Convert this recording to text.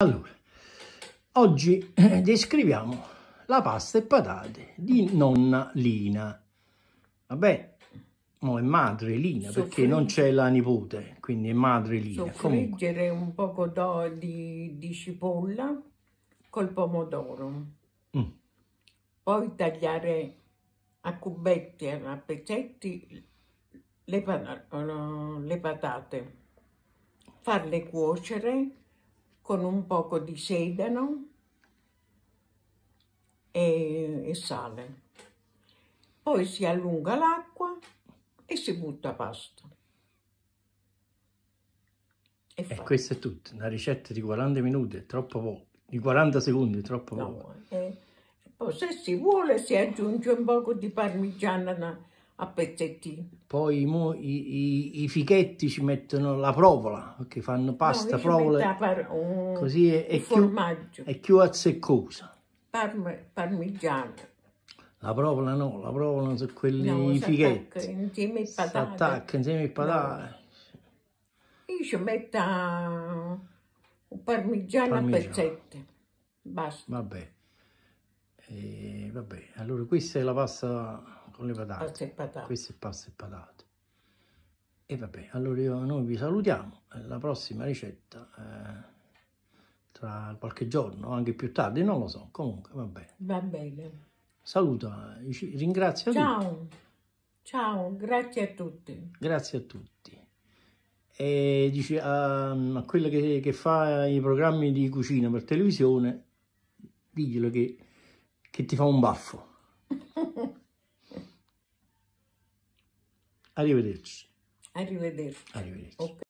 Allora, oggi eh, descriviamo la pasta e patate di nonna Lina. Vabbè, no, è madre Lina Soffriggere. perché non c'è la nipote, quindi è madre Lina. Soffriggere Comunque. un poco di, di, cipolla col pomodoro. Mm. Poi tagliare a cubetti e a pezzetti le, le patate. Farle cuocere con un poco di sedano e, e sale. Poi si allunga l'acqua e si butta pasta. E, e questo è tutto, una ricetta di 40 minuti, è troppo poco, di 40 secondi, è troppo poco. eh, poi se si vuole si aggiunge un poco di parmigiana a pezzettini. Poi i, i, i, fichetti ci mettono la provola, perché fanno pasta, no, provola, oh, così è, è, più, è più azzeccosa. Parme, parmigiano. La provola no, la provola sono quelli no, fichetti. insieme ai patate. S'attacca insieme ai patate. No. Io ci metto uh, un parmigiano, parmigiano. a pezzetti, basta. Vabbè. E, eh, vabbè, allora questa è la pasta con le patate. patate. Questo pasta e patate. E vabbè, allora io, noi vi salutiamo. Eh, la prossima ricetta... Eh, tra qualche giorno, anche più tardi, non lo so. Comunque, va bene. Va bene. Saluta, ringrazio Ciao. Tutti. Ciao, grazie a tutti. Grazie a tutti. E dice a, a quella che, che, fa i programmi di cucina per televisione, diglielo che, che ti fa un baffo. Arrivederci. Arrivederci. Arrivederci. Okay.